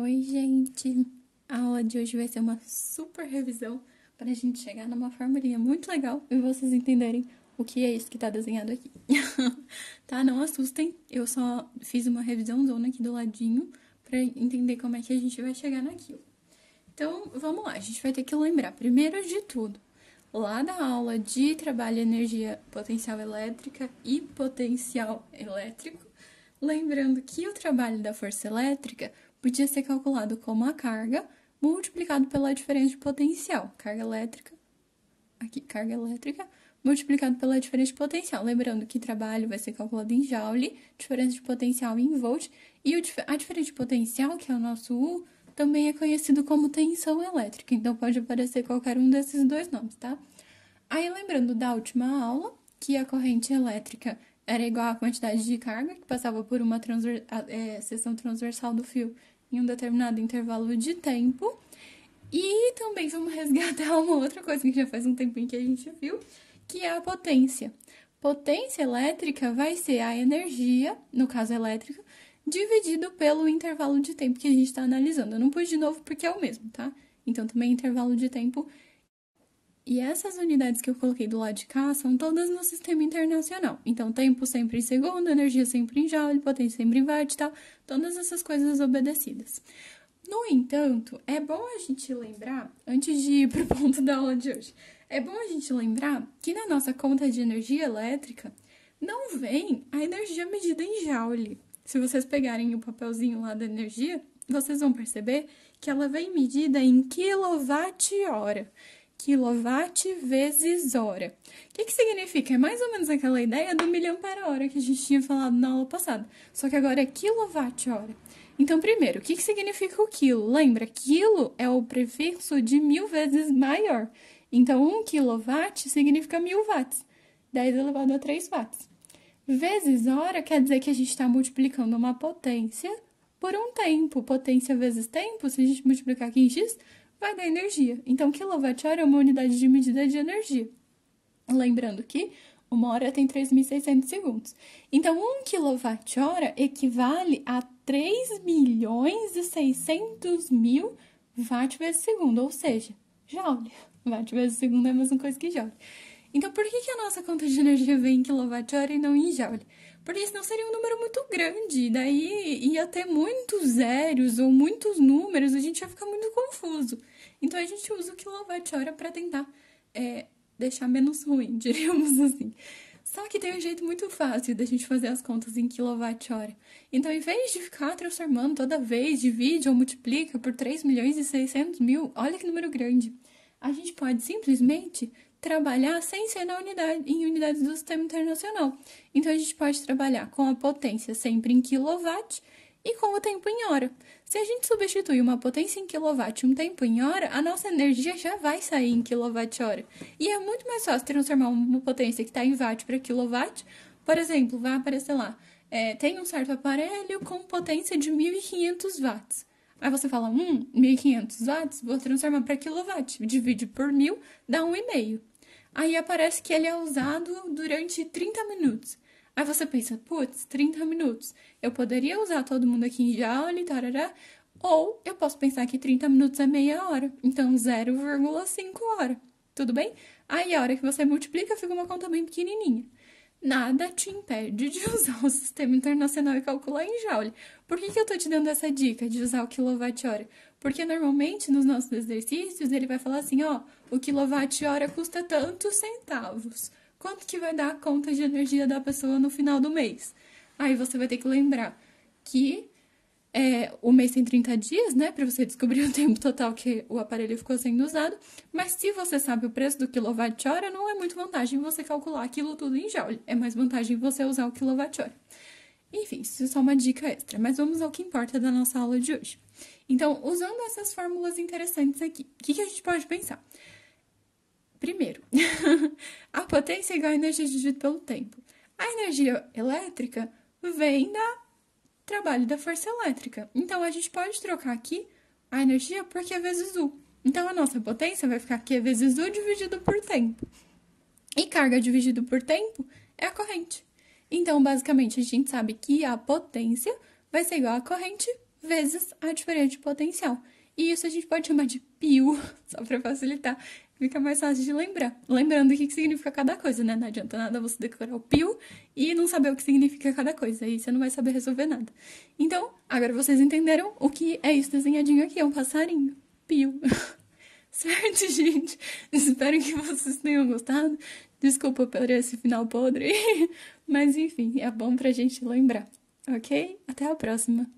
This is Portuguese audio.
Oi, gente! A aula de hoje vai ser uma super revisão para a gente chegar numa formulinha muito legal e vocês entenderem o que é isso que está desenhado aqui. tá? Não assustem, eu só fiz uma revisão zona aqui do ladinho para entender como é que a gente vai chegar naquilo. Então, vamos lá, a gente vai ter que lembrar, primeiro de tudo, lá da aula de trabalho, energia, potencial elétrica e potencial elétrico, lembrando que o trabalho da força elétrica podia ser calculado como a carga multiplicado pela diferença de potencial, carga elétrica, aqui, carga elétrica, multiplicado pela diferença de potencial. Lembrando que trabalho vai ser calculado em joule, diferença de potencial em volt, e a diferença de potencial, que é o nosso U, também é conhecido como tensão elétrica, então pode aparecer qualquer um desses dois nomes, tá? Aí lembrando da última aula, que a corrente elétrica era igual à quantidade de carga que passava por uma transver é, seção transversal do fio em um determinado intervalo de tempo. E também vamos resgatar uma outra coisa que já faz um tempinho que a gente viu, que é a potência. Potência elétrica vai ser a energia, no caso elétrica, dividido pelo intervalo de tempo que a gente está analisando. Eu não pus de novo porque é o mesmo, tá? Então também intervalo de tempo e essas unidades que eu coloquei do lado de cá são todas no sistema internacional. Então, tempo sempre em segundo, energia sempre em joule, potência sempre em watt e tal. Todas essas coisas obedecidas. No entanto, é bom a gente lembrar, antes de ir para o ponto da aula de hoje, é bom a gente lembrar que na nossa conta de energia elétrica não vem a energia medida em joule. Se vocês pegarem o papelzinho lá da energia, vocês vão perceber que ela vem medida em quilowatt-hora quilowatt vezes hora. O que, que significa? É mais ou menos aquela ideia do milhão para hora que a gente tinha falado na aula passada, só que agora é quilowatt hora. Então, primeiro, o que, que significa o quilo? Lembra, quilo é o prefixo de mil vezes maior. Então, um quilowatt significa mil watts, 10 elevado a 3 watts. Vezes hora quer dizer que a gente está multiplicando uma potência por um tempo. Potência vezes tempo, se a gente multiplicar aqui em x, vai dar energia. Então, quilowatt-hora é uma unidade de medida de energia. Lembrando que uma hora tem 3.600 segundos. Então, 1 quilowatt-hora equivale a 3.600.000 milhões e mil watt vezes segundo, ou seja, joule. Watt vezes segundo é a mesma coisa que joule. Então, por que, que a nossa conta de energia vem em quilowatt-hora e não em joule? Porque senão seria um número muito grande, daí ia ter muitos zeros ou muitos números, a gente ia ficar muito confuso. Então a gente usa o quilowatt hora para tentar é, deixar menos ruim, diríamos assim. Só que tem um jeito muito fácil da gente fazer as contas em quilowatt-hora. Então, em vez de ficar transformando toda vez, divide ou multiplica por 3 milhões e 600 mil, olha que número grande. A gente pode simplesmente trabalhar sem ser na unidade, em unidades do sistema internacional. Então, a gente pode trabalhar com a potência sempre em quilowatt e com o tempo em hora. Se a gente substituir uma potência em quilowatt um tempo em hora, a nossa energia já vai sair em quilowatt-hora. E é muito mais fácil transformar uma potência que está em watt para quilowatt. Por exemplo, vai aparecer lá, é, tem um certo aparelho com potência de 1.500 watts. Aí você fala, hum, 1.500 watts, vou transformar para quilowatt, divide por 1.000, dá 1,5. Aí aparece que ele é usado durante 30 minutos. Aí você pensa, putz, 30 minutos. Eu poderia usar todo mundo aqui em Jauli, tarará. Ou eu posso pensar que 30 minutos é meia hora. Então, 0,5 hora. Tudo bem? Aí, a hora que você multiplica, fica uma conta bem pequenininha. Nada te impede de usar o sistema internacional e calcular em joule. Por que, que eu estou te dando essa dica de usar o quilowatt-hora? Porque normalmente nos nossos exercícios ele vai falar assim: ó, o quilowatt-hora custa tantos centavos quanto que vai dar a conta de energia da pessoa no final do mês. Aí você vai ter que lembrar que é, o mês tem 30 dias, né, para você descobrir o tempo total que o aparelho ficou sendo usado, mas se você sabe o preço do quilowatt-hora, não é muito vantagem você calcular aquilo tudo em joule, é mais vantagem você usar o quilowatt-hora. Enfim, isso é só uma dica extra, mas vamos ao que importa da nossa aula de hoje. Então, usando essas fórmulas interessantes aqui, o que, que a gente pode pensar? Primeiro, a potência é igual à energia dividida pelo tempo. A energia elétrica vem da trabalho da força elétrica. Então, a gente pode trocar aqui a energia por Q vezes U. Então, a nossa potência vai ficar Q vezes U dividido por tempo. E carga dividido por tempo é a corrente. Então, basicamente, a gente sabe que a potência vai ser igual à corrente vezes a diferença de potencial. E isso a gente pode chamar de pio, só para facilitar fica mais fácil de lembrar. Lembrando o que, que significa cada coisa, né? Não adianta nada você decorar o pio e não saber o que significa cada coisa. Aí você não vai saber resolver nada. Então, agora vocês entenderam o que é isso desenhadinho aqui. É um passarinho. Pio. certo, gente? Espero que vocês tenham gostado. Desculpa por esse final podre. Mas, enfim, é bom pra gente lembrar. Ok? Até a próxima.